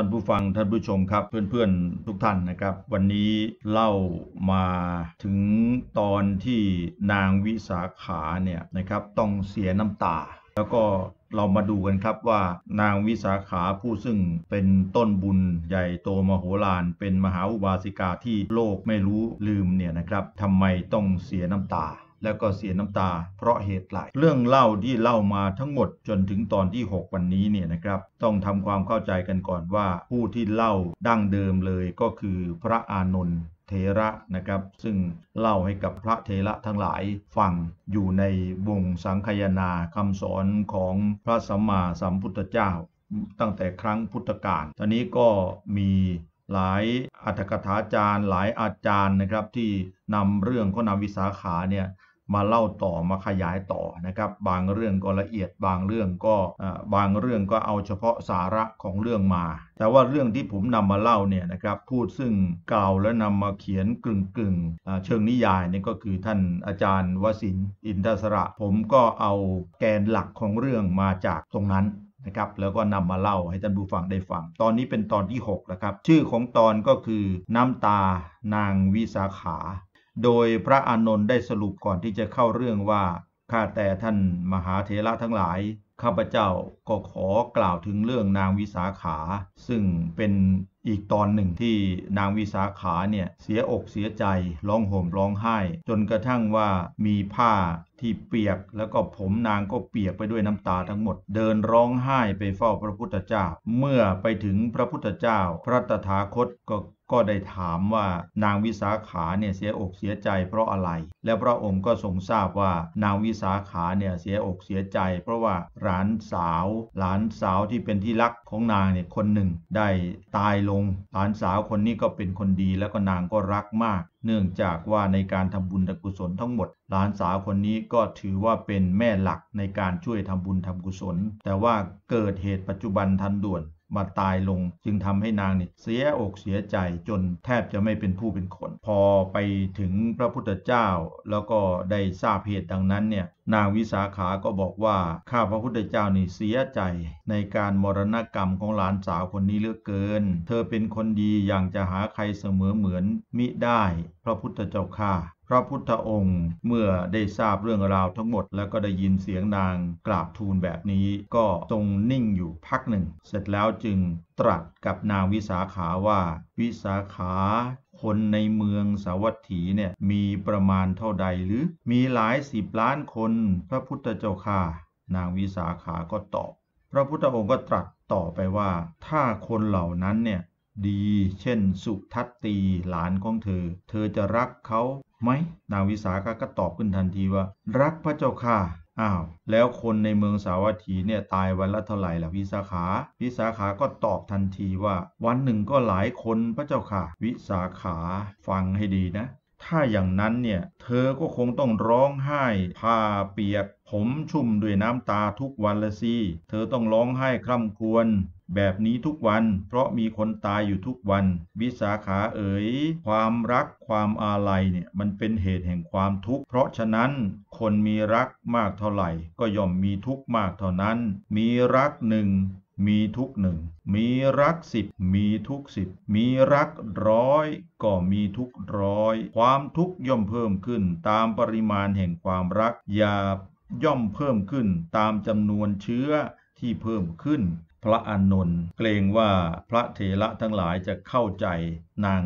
ท่านผู้ฟังท่านผู้ชมครับเพื่อนๆทุกท่านนะครับ วันนี้เล่ามาถึงตอนที่นางวิสาขาเนี่ยนะครับต้องเสียน้ำตา แล้วก็เรามาดูกันครับว่านางวิสาขาผู้ซึ่งเป็นต้นบุญใหญ่โตมโหฬารเป็นมหาอุบาสิกาที่โลกไม่รู้ลืมเนี่ยนะครับทำไมต้องเสียน้ำตาแล้วก็เสียน้ำตาเพราะเหตุหลาย เรื่องเล่าที่เล่ามาทั้งหมดจนถึงตอนที่ 6 วันนี้เนี่ยนะครับต้องทำความเข้าใจกันก่อนว่า ผู้ที่เล่าดั้งเดิมเลยก็คือพระอานนท์เทระนะครับ ซึ่งเล่าให้กับพระเทระทั้งหลายฟังอยู่ในวงสังคยนาคำสอนของพระสัมมาสัมพุทธเจ้าตั้งแต่ครั้งพุทธกาลตอนนี้ก็มีหลายอัตถกถาจารย์หลายอาจารย์นะครับ ที่นำเรื่องข้อนำวิสาขาเนี่ยมาเล่าต่อมาขยายต่อนะครับบางเรื่องก็ละเอียด บางเรื่องก็บางเรื่องก็เอาเฉพาะสาระของเรื่องมา แต่ว่าเรื่องที่ผมนำมาเล่าเนี่ยนะครับพูดซึ่งเก่าและนำมาเขียนกึ่งกึ่งเชิงนิยายนี่ก็คือท่านอาจารย์วสินอินทศระผมก็เอาแกนหลักของเรื่องมาจากตรงนั้นนะครับแล้วก็นำมาเล่าให้ท่านผู้ฟังได้ฟังตอนนี้เป็นตอนที่6แล้วครับ ชื่อของตอนก็คือน้ำตานางวิสาขาโดยพระอานนท์ได้สรุปก่อนที่จะเข้าเรื่องว่า ข้าแต่ท่าน มหาเถระทั้งหลาย ข้าพเจ้าก็ขอกล่าวถึงเรื่องนางวิสาขา ซึ่งเป็นอีกตอนหนึ่งที่นางวิสาขาเนี่ยเสียอกเสียใจร้องโห่มร้องไห้ จนกระทั่งว่ามีผ้าที่เปียกแล้วก็ผมนางก็เปียกไปด้วยน้ำตาทั้งหมด เดินร้องไห้ไปเฝ้าพระพุทธเจ้า เมื่อไปถึงพระพุทธเจ้า พระตถาคตก็ก็ได้ถามว่านางวิสาขาเนี่ยเสียอกเสียใจเพราะอะไร และพระองค์ก็ทรงทราบว่านางวิสาขาเนี่ยเสียอกเสียใจเพราะว่าหลานสาวหลานสาวที่เป็นที่รักของนางเนี่ยคนหนึ่งได้ตายลง หลานสาวคนนี้ก็เป็นคนดีแล้วก็นางก็รักมากเนื่องจากว่าในการทำบุญกุศลทั้งหมดหลานสาวคนนี้ก็ถือว่าเป็นแม่หลักในการช่วยทำบุญทำกุศลแต่ว่าเกิดเหตุปัจจุบันทันด่วนมาตายลงจึงทำให้นางเนี่ยเสียอกเสียใจจนแทบจะไม่เป็นผู้เป็นคนพอไปถึงพระพุทธเจ้าแล้วก็ได้ทราบเหตุดังนั้นเนี่ยนางวิสาขา ก็บอกว่า ข้าพระพุทธเจ้านี่เสียใจในการมรณกรรมของหลานสาวคนนี้เหลือเกิน เธอเป็นคนดีอย่างจะหาใครเสมอเหมือน มิได้ พระพุทธเจ้าข้าพระพุทธองค์ เมื่อได้ทราบเรื่องราวทั้งหมด แล้วก็ได้ยินเสียงนางกราบทูลแบบนี้ ก็ทรงนิ่งอยู่พักหนึ่ง เสร็จแล้วจึงตรัสกับนางวิสาขาว่า วิสาขาคนในเมืองสาวัตถีเนี่ยมีประมาณเท่าใดหรือ มีหลายสิบล้านคนพระพุทธเจ้าค่ะนางวิสาขาก็ตอบ พระพุทธองค์ก็ตรัสต่อไปว่า ถ้าคนเหล่านั้นเนี่ยดีเช่นสุทัตตีหลานของเธอเธอจะรักเขาไหมนางวิสาขาก็ตอบขึ้นทันทีว่า รักพระเจ้าค่ะอ้าว แล้วคนในเมืองสาวัตถีเนี่ยตายวันละเท่าไหร่ล่ะวิสาขา วิสาขาก็ตอบทันทีว่า วันหนึ่งก็หลายคนพระเจ้าค่ะ วิสาขาฟังให้ดีนะ ถ้าอย่างนั้นเนี่ย เธอก็คงต้องร้องไห้ผ้าเปียกผมชุ่มด้วยน้ำตาทุกวันละซีเธอต้องร้องไห้คร่ำครวญแบบนี้ทุกวัน เพราะมีคนตายอยู่ทุกวัน วิสาขาเอ๋ย ความรักความอาลัยเนี่ยมันเป็นเหตุแห่งความทุกข์ เพราะฉะนั้นคนมีรักมากเท่าไหร่ ก็ย่อมมีทุกข์มากเท่านั้น มีรักหนึ่งมีทุกหนึ่ง มีรักสิบมีทุกสิบ มีรักร้อยก็มีทุกร้อย ความทุกย่อมเพิ่มขึ้น ตามปริมาณแห่งความรัก อย่าย่อมเพิ่มขึ้นตามจำนวนเชื้อที่เพิ่มขึ้น พระอานนท์เกรงว่าพระเถระทั้งหลายจะเข้าใจนาง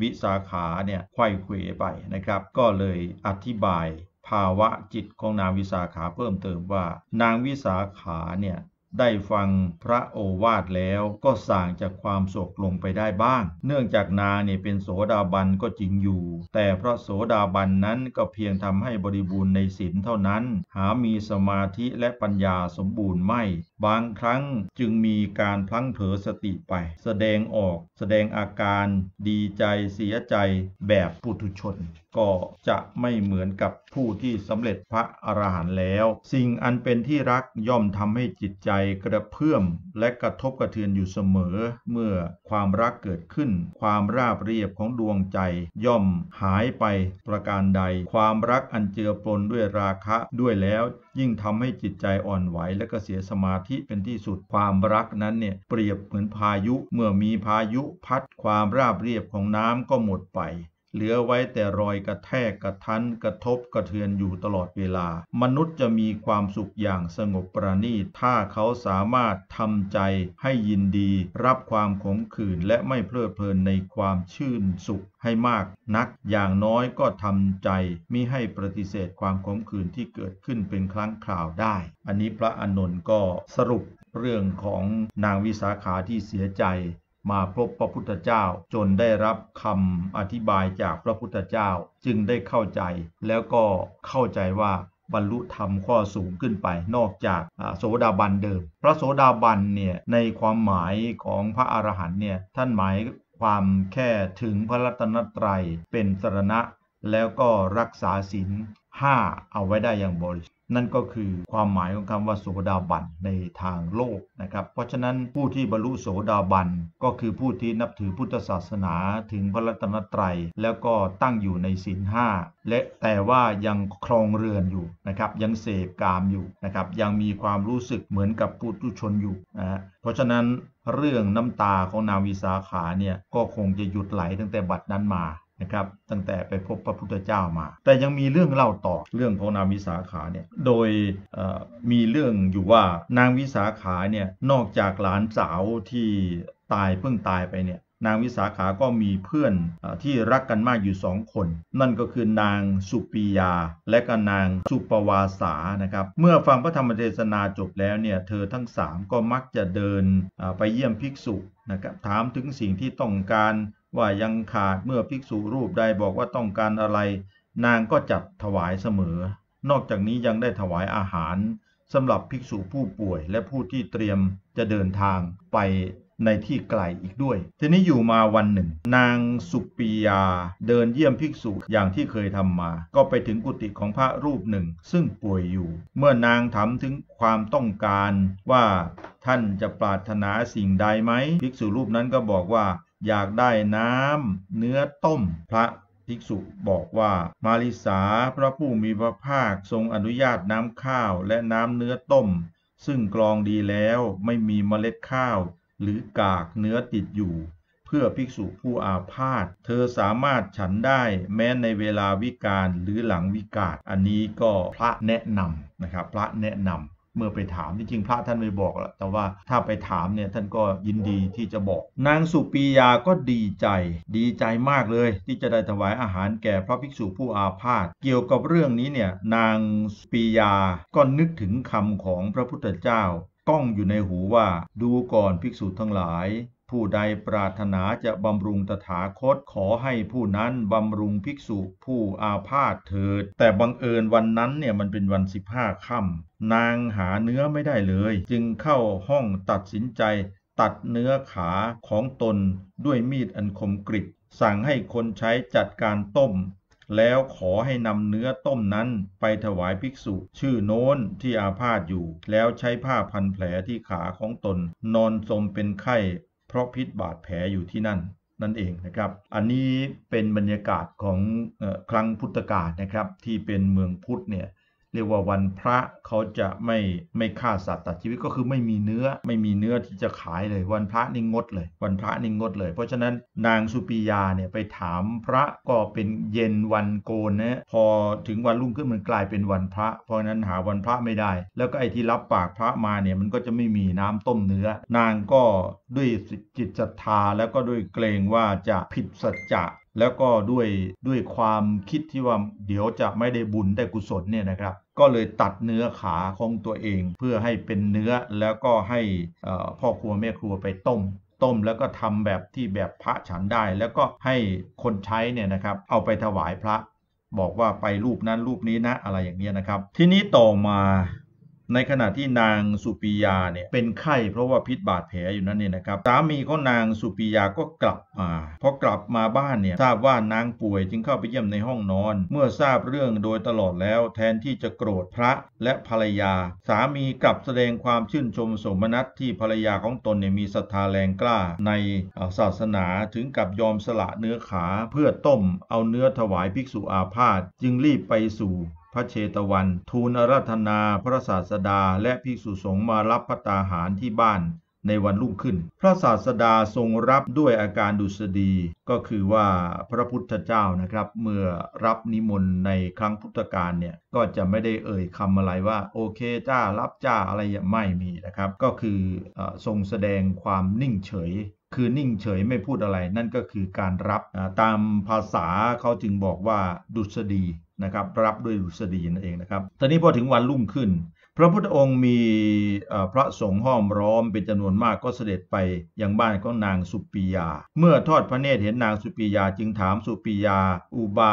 วิสาขาเนี่ยไข้เขวไปนะครับ ก็เลยอธิบายภาวะจิตของนางวิสาขาเพิ่มเติมว่า นางวิสาขาเนี่ยได้ฟังพระโอวาทแล้วก็สางจากความโศกลงไปได้บ้าง เนื่องจากนางเนี่ยเป็นโสดาบันก็จริงอยู่ แต่พระโสดาบันนั้นก็เพียงทำให้บริบูรณ์ในศีลเท่านั้น หามีสมาธิและปัญญาสมบูรณ์ไม่ บางครั้งจึงมีการพลั้งเผลอสติไป แสดงออกแสดงอาการดีใจเสียใจแบบปุถุชนก็จะไม่เหมือนกับผู้ที่สำเร็จพระอรหันต์แล้ว สิ่งอันเป็นที่รักย่อมทำให้จิตใจกระเพื่อม และกระทบกระเทือนอยู่เสมอ เมื่อความรักเกิดขึ้น ความราบเรียบของดวงใจ ย่อมหายไปประการใด ความรักอันเจือปนด้วยราคะด้วยแล้ว ยิ่งทำให้จิตใจอ่อนไหวและก็เสียสมาธิเป็นที่สุดความรักนั้นเนี่ยเปรียบเหมือนพายุเมื่อมีพายุพัดความราบเรียบของน้ำก็หมดไปเหลือไว้แต่รอยกระแทกกระทันกระทบกระเทือนอยู่ตลอดเวลา มนุษย์จะมีความสุขอย่างสงบประณีต ถ้าเขาสามารถทำใจ ให้ยินดี รับความขมขื่นและไม่เพลิดเพลินในความชื่นสุข ให้มากนัก อย่างน้อยก็ทำใจมิให้ปฏิเสธความขมขื่นที่เกิดขึ้นเป็นครั้งคราวได้ อันนี้พระอนนท์ก็สรุปเรื่องของนางวิสาขาที่เสียใจมาพบพระพุทธเจ้าจนได้รับคำอธิบายจากพระพุทธเจ้าจึงได้เข้าใจ แล้วก็เข้าใจว่าบรรลุธรรมข้อสูงขึ้นไป นอกจากโสดาบันเดิม พระโสดาบันเนี่ยในความหมายของพระอรหันต์เนี่ยท่านหมายความแค่ถึงพระรัตนตรัยเป็นสรณะ แล้วก็รักษาศีลห้าเอาไว้ได้อย่างบริสุทธิ์นั่นก็คือความหมายของคำว่าโสดาบันในทางโลกนะครับ เพราะฉะนั้นผู้ที่บรรลุโสดาบันก็คือผู้ที่นับถือพุทธศาสนาถึงพระรัตนตรัย แล้วก็ตั้งอยู่ในศีลห้าและแต่ว่ายังครองเรือนอยู่นะครับยังเสพกามอยู่นะครับยังมีความรู้สึกเหมือนกับปุถุชนอยู่นะเพราะฉะนั้นเรื่องน้ำตาของนางวิสาขาเนี่ยก็คงจะหยุดไหลตั้งแต่บัดนั้นมานะครับตั้งแต่ไปพบพระพุทธเจ้ามา แต่ยังมีเรื่องเล่าต่อ เรื่องของนางวิสาขาเนี่ยโดยมีเรื่องอยู่ว่านางวิสาขาเนี่ยนอกจากหลานสาวที่ตายเพิ่งตายไปเนี่ยนางวิสาขาก็มีเพื่อนที่รักกันมากอยู่สองคน นั่นก็คือนางสุปียาและก็นางสุปวาสานะครับเมื่อฟังพระธรรมเทศนาจบแล้วเนี่ยเธอทั้งสามก็มักจะเดินไปเยี่ยมภิกษุนะครับถามถึงสิ่งที่ต้องการว่ายังขาดเมื่อภิกษุรูปใดบอกว่าต้องการอะไร นางก็จัดถวายเสมอ นอกจากนี้ยังได้ถวายอาหารสำหรับภิกษุผู้ป่วยและผู้ที่เตรียมจะเดินทางไปในที่ไกลอีกด้วย ทีนี้อยู่มาวันหนึ่ง นางสุปียา เดินเยี่ยมภิกษุอย่างที่เคยทำมา ก็ไปถึงกุฏิของพระรูปหนึ่ง ซึ่งป่วยอยู่ เมื่อนางถามถึงความต้องการว่าท่านจะปรารถนาสิ่งใดไหม ภิกษุรูปนั้นก็บอกว่าอยากได้น้ำเนื้อต้มพระภิกษุบอกว่ามาริสาพระผู้มีพระภาคทรงอนุญาตน้ำข้าวและน้ำเนื้อต้ม ซึ่งกรองดีแล้วไม่มีเมล็ดข้าว หรือกากเนื้อติดอยู่ เพื่อภิกษุผู้อาพาธเธอสามารถฉันได้แม้ในเวลาวิกาลหรือหลังวิกาลอันนี้ก็พระแนะนำนะครับพระแนะนำเมื่อไปถามที่จริงพระท่านไม่บอกแล้วแต่ว่าถ้าไปถามเนี่ยท่านก็ยินดีที่จะบอก นางสุปียาก็ดีใจดีใจมากเลยที่จะได้ถวายอาหารแก่พระภิกษุผู้อาพาธเกี่ยวกับเรื่องนี้เนี่ยนางปียาก็นึกถึงคำของพระพุทธเจ้าก้องอยู่ในหูว่าดูก่อนภิกษุทั้งหลายผู้ใดปรารถนาจะบำรุงตถาคตขอให้ผู้นั้นบำรุงภิกษุผู้อาพาธเถิด แต่บังเอิญวันนั้นเนี่ยมันเป็นวันสิบห้าค่ำนางหาเนื้อไม่ได้เลย จึงเข้าห้องตัดสินใจ ตัดเนื้อขาของตนด้วยมีดอันคมกริบสั่งให้คนใช้จัดการต้ม แล้วขอให้นำเนื้อต้มนั้นไปถวายภิกษุ ชื่อโน้นที่อาพาธอยู่ แล้วใช้ผ้าพันแผลที่ขาของตน นอนสมเป็นไข้เพราะพิษบาดแผลอยู่ที่นั่นนั่นเองนะครับ อันนี้เป็นบรรยากาศของครั้งพุทธกาลนะครับที่เป็นเมืองพุทธเนี่ยเรียกว่าวันพระเขาจะไม่ไม่ฆ่าสัตว์ตัดชีวิตก็คือไม่มีเนื้อ ไม่มีเนื้อที่จะขายเลยวันพระนี่งดเลย วันพระนี่งดเลย เพราะฉะนั้นนางสุปิยาเนี่ยไปถามพระก็เป็นเย็นวันโกนนะพอถึงวันรุ่งขึ้นมันกลายเป็นวันพระ เพราะนั้นหาวันพระไม่ได้ แล้วก็ไอ้ที่รับปากพระมาเนี่ยมันก็จะไม่มีน้ำต้มเนื้อ นางก็ด้วยจิตศรัทธาแล้วก็ด้วยเกรงว่าจะผิดสัจจะแล้วก็ด้วยด้วยความคิดที่ว่าเดี๋ยวจะไม่ได้บุญได้กุศลเนี่ยนะครับก็เลยตัดเนื้อขาของตัวเองเพื่อให้เป็นเนื้อแล้วก็ให้พ่อครัวแม่ครัวไปต้มต้มแล้วก็ทำแบบที่แบบพระฉันได้ แล้วก็ให้คนใช้เนี่ยนะครับ เอาไปถวายพระบอกว่าไปรูปนั้นรูปนี้นะ อะไรอย่างเงี้ยนะครับ ทีนี้ต่อมาในขณะที่นางสุปิยาเนี่ยเป็นไข้เพราะว่าพิษบาดแผลอยู่นั่นเนี่ยนะครับสามีของนางสุปิยาก็กลับมาพอกลับมาบ้านเนี่ยทราบว่านางป่วยจึงเข้าไปเยี่ยมในห้องนอนเมื่อทราบเรื่องโดยตลอดแล้ว แทนที่จะโกรธพระและภรรยา สามีกลับแสดงความชื่นชมสมนัตที่ภรรยาของตนเนี่ยมีศรัทธาแรงกล้า ในศาสนาถึงกับยอมสละเนื้อขาเพื่อต้ม เอาเนื้อถวายภิกษุอาพาธจึงรีบไปสู่พระเชตวัน ทูลรัตนาพระศาสดา และภิกษุสงฆ์มารับพระตาหารที่บ้านในวันรุ่งขึ้น พระศาสดาทรงรับด้วยอาการดุษฎีก็คือว่าพระพุทธเจ้านะครับ เมื่อรับนิมนต์ในครั้งพุทธกาลเนี่ย ก็จะไม่ได้เอ่ยคำอะไรว่าโอเคจ้ารับจ้าอะไรไม่มีนะครับ ก็คืออทรงแสดงความนิ่งเฉยคือนิ่งเฉยไม่พูดอะไร นั่นก็คือการรับตามภาษาเขาจึงบอกว่าดุษฎีนะครับ รับด้วยดุษฎีนั่นเองนะครับ ตอนนี้พอถึงวันรุ่งขึ้นพระพุทธองค์มีพระสงฆ์ห้อมร้อมเป็นจำนวนมากก็เสด็จไปยังบ้านของนางสุปียา เมื่อทอดพระเนตรเห็นนางสุปียา จึงถามสุปียาอุบา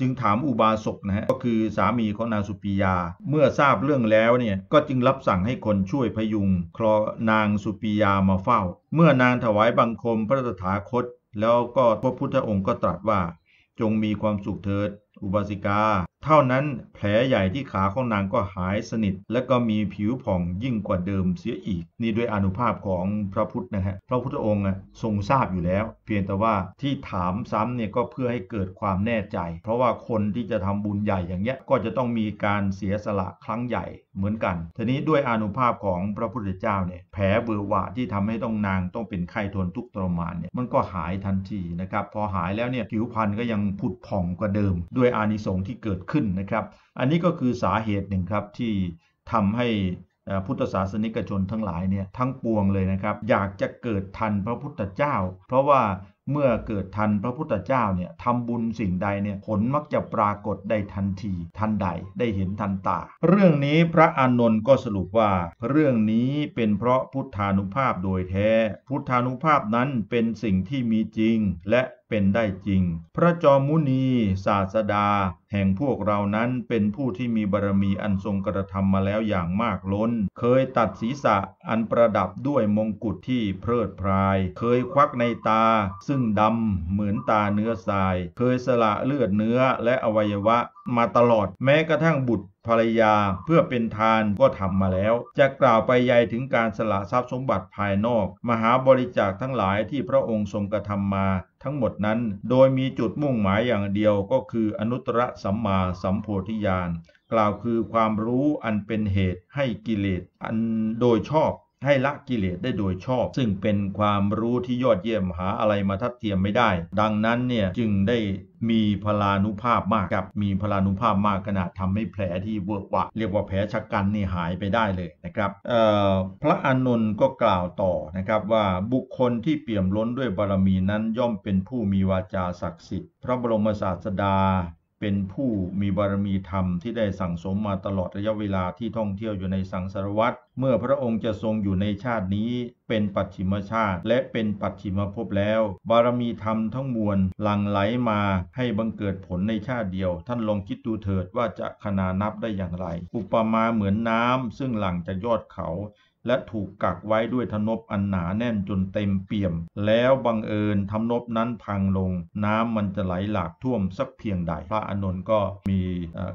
จึงถามอุบาสกนะฮะก็คือสามีของนางสุปียา เมื่อทราบเรื่องแล้วเนี่ยก็จึงรับสั่งให้คนช่วยพยุงคลอนางสุปียามาเฝ้า เมื่อนางถวายบังคมพระตถาคต แล้วก็พระพุทธองค์ก็ตรัสว่า จงมีความสุขเถิดอุบาสิกาเท่านั้นแผลใหญ่ที่ขาของนางก็หายสนิท และก็มีผิวผ่องยิ่งกว่าเดิมเสียอีก นี่ด้วยอนุภาพของพระพุทธนะฮะพระพุทธองค์ทรงทราบอยู่แล้ว เพียงแต่ว่าที่ถามซ้ำเนี่ยก็เพื่อให้เกิดความแน่ใจ เพราะว่าคนที่จะทำบุญใหญ่อย่างเงี้ยก็จะต้องมีการเสียสละครั้งใหญ่เหมือนกันทีนี้ด้วยอนุภาพของพระพุทธเจ้าเนี่ยแผลเบื่อวาที่ทำให้ต้องนางต้องเป็นไข้ทนทุกทรมานเนี่ยมันก็หายทันทีนะครับพอหายแล้วเนี่ยผิวพรรณก็ยังผุดผ่องกว่าเดิม ด้วยอานิสงส์ที่เกิดขึ้นนะครับ อันนี้ก็คือสาเหตุหนึ่งครับที่ทำให้พุทธศาสนิกชนทั้งหลายเนี่ยทั้งปวงเลยนะครับ อยากจะเกิดทันพระพุทธเจ้า เพราะว่าเมื่อเกิดทันพระพุทธเจ้าเนี่ยทำบุญสิ่งใดเนี่ยผลมักจะปรากฏได้ทันทีทันใดได้เห็นทันตา เรื่องนี้พระอานนท์ก็สรุปว่าเรื่องนี้เป็นเพราะพุทธานุภาพโดยแท้พุทธานุภาพนั้นเป็นสิ่งที่มีจริงและเป็นได้จริง พระจอมมุนี ศาสดา แห่งพวกเรานั้นเป็นผู้ที่มีบารมีอันทรงกระทำมาแล้วอย่างมากล้น เคยตัดศีรษะอันประดับด้วยมงกุฎที่เพลิดพราย เคยควักในตา ซึ่งดำเหมือนตาเนื้อทราย เคยสละเลือดเนื้อและอวัยวะมาตลอด แม้กระทั่งบุตรภรรยา เพื่อเป็นทานก็ทำมาแล้ว จะกล่าวไปใหญ่ถึงการสละทรัพย์สมบัติภายนอก มหาบริจาคทั้งหลายที่พระองค์ทรงกระทำมาทั้งหมดนั้นโดยมีจุดมุ่งหมายอย่างเดียวก็คืออนุตตรสัมมาสัมโพธิญาณ กล่าวคือความรู้อันเป็นเหตุให้กิเลสอันโดยชอบให้ละกิเลสได้โดยชอบ ซึ่งเป็นความรู้ที่ยอดเยี่ยมหาอะไรมาทัดเทียมไม่ได้ ดังนั้นเนี่ยจึงได้มีพลานุภาพมากกับ มีพลานุภาพมากขนาดทำให้แผลที่เวอะวะเรียกว่าแผลชะกันนี่หายไปได้เลยนะครับพระอานนท์ก็กล่าวต่อนะครับว่าบุคคลที่เปี่ยมล้นด้วยบารมีนั้นย่อมเป็นผู้มีวาจาศักดิ์สิทธิ์พระบรมศาสดาเป็นผู้มีบารมีธรรมที่ได้สั่งสมมาตลอดระยะเวลาที่ท่องเที่ยวอยู่ในสังสารวัฏเมื่อพระองค์จะทรงอยู่ในชาตินี้เป็นปัจฉิมชาติ และเป็นปัจฉิมภพแล้ว บารมีธรรมทั้งมวลหลั่งไหลมาให้บังเกิดผลในชาติเดียว ท่านลองคิดดูเถิดว่าจะขนานับได้อย่างไรอุปมาเหมือนน้ำซึ่งหลั่งจากยอดเขาและถูกกักไว้ด้วยทนบอันหนาแน่นจนเต็มเปี่ยม แล้วบังเอิญทนบนั้นพังลง น้ำมันจะไหลหลากท่วม สักเพียงใดพระอานนท์ก็มี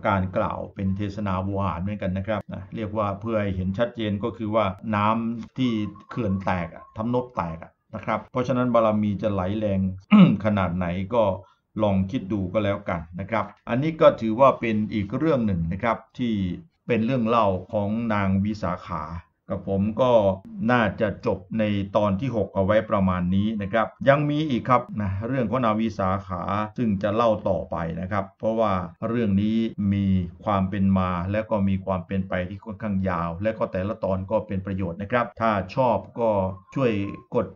การกล่าวเป็นเทศนาวุหารเหมือนกันนะครับนะเรียกว่าเพื่อให้เห็นชัดเจนก็คือว่าน้ำที่เขื่อนแตกทำนบแตกนะครับ เพราะฉะนั้นบารมีจะไหลแรงขนาดไหนก็ลองคิดดูก็แล้วกันนะครับ อันนี้ก็ถือว่าเป็นอีกเรื่องหนึ่งนะครับที่เป็นเรื่องเล่าของนางวิสาขากับผมก็น่าจะจบในตอนที่ 6 เอาไว้ประมาณนี้นะครับ ยังมีอีกครับนะเรื่องของนาวีสาขา ซึ่งจะเล่าต่อไปนะครับ เพราะว่าเรื่องนี้มีความเป็นมา และก็มีความเป็นไปที่ค่อนข้างยาว และก็แต่ละตอนก็เป็นประโยชน์นะครับ ถ้าชอบก็ช่วยกด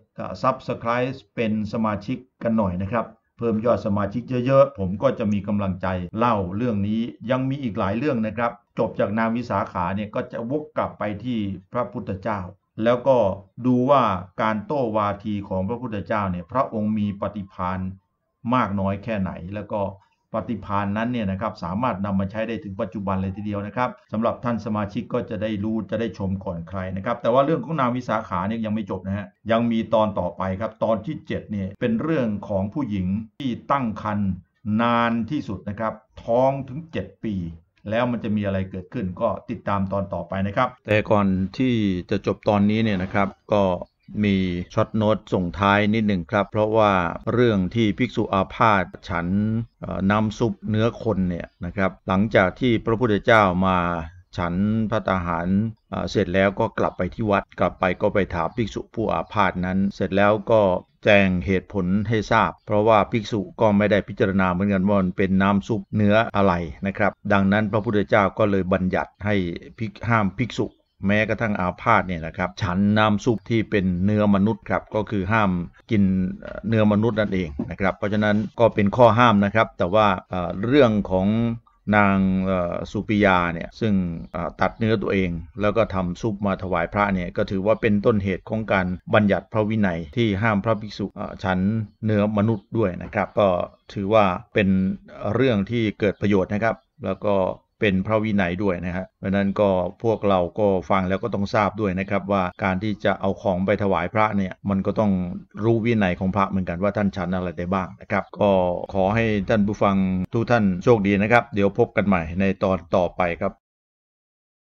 subscribe เป็นสมาชิกกันหน่อยนะครับ เพิ่มยอดสมาชิกเยอะๆผมก็จะมีกำลังใจเล่าเรื่องนี้ ยังมีอีกหลายเรื่องนะครับจบจากนางวิสาขาเนี่ยก็จะวกกลับไปที่พระพุทธเจ้า แล้วก็ดูว่าการโต้วาทีของพระพุทธเจ้าเนี่ยพระองค์มีปฏิพานมากน้อยแค่ไหน แล้วก็ปฏิพานนั้นเนี่ยนะครับสามารถนำมาใช้ได้ถึงปัจจุบันเลยทีเดียวนะครับสำหรับท่านสมาชิกก็จะได้รู้จะได้ชมก่อนใครนะครับ แต่ว่าเรื่องของนางวิสาขาเนี่ยยังไม่จบนะฮะยังมีตอนต่อไปครับ ตอนที่7เนี่ยเป็นเรื่องของผู้หญิงที่ตั้งครรภ์นานที่สุดนะครับ ท้องถึง 7 ปีแล้วมันจะมีอะไรเกิดขึ้นก็ติดตามตอนต่อไปนะครับ แต่ก่อนที่จะจบตอนนี้เนี่ยนะครับก็มีช็อตโน้ตส่งท้ายนิดหนึ่งครับ เพราะว่าเรื่องที่ภิกษุอาพาธฉันน้ำซุปเนื้อคนเนี่ยนะครับ หลังจากที่พระพุทธเจ้ามาฉันพระตาหารเสร็จแล้วก็กลับไปที่วัดกลับไปก็ไปถามภิกษุผู้อาพาธนั้น เสร็จแล้วก็แจ้งเหตุผลให้ทราบ เพราะว่าภิกษุก็ไม่ได้พิจารณาเหมือนกันว่ามันเป็นน้ำซุปเนื้ออะไรนะครับ ดังนั้นพระพุทธเจ้าก็เลยบัญญัติให้พิกห้ามภิกษุ แม้กระทั่งอาพาธเนี่ยนะครับ ฉันน้ำซุปที่เป็นเนื้อมนุษย์ครับก็คือห้ามกินเนื้อมนุษย์นั่นเองนะครับ เพราะฉะนั้นก็เป็นข้อห้ามนะครับ แต่ว่าเรื่องของนางสุปิยา เนี่ย ซึ่งตัดเนื้อตัวเองแล้วก็ทำซุปมาถวายพระเนี่ย ก็ถือว่าเป็นต้นเหตุของการบัญญัติพระวินัยที่ห้ามพระภิกษุฉันเนื้อมนุษย์ด้วยนะครับ ก็ถือว่าเป็นเรื่องที่เกิดประโยชน์นะครับแล้วก็เป็นพระวินัยด้วยนะครับเพราะนั้นก็พวกเราก็ฟังแล้วก็ต้องทราบด้วยนะครับ ว่าการที่จะเอาของไปถวายพระเนี่ยมันก็ต้องรู้วินัยของพระเหมือนกันว่าท่านฉันอะไรได้บ้างนะครับ ก็ขอให้ท่านผู้ฟังทุกท่านโชคดีนะครับ เดี๋ยวพบกันใหม่ในตอนต่อไปครับ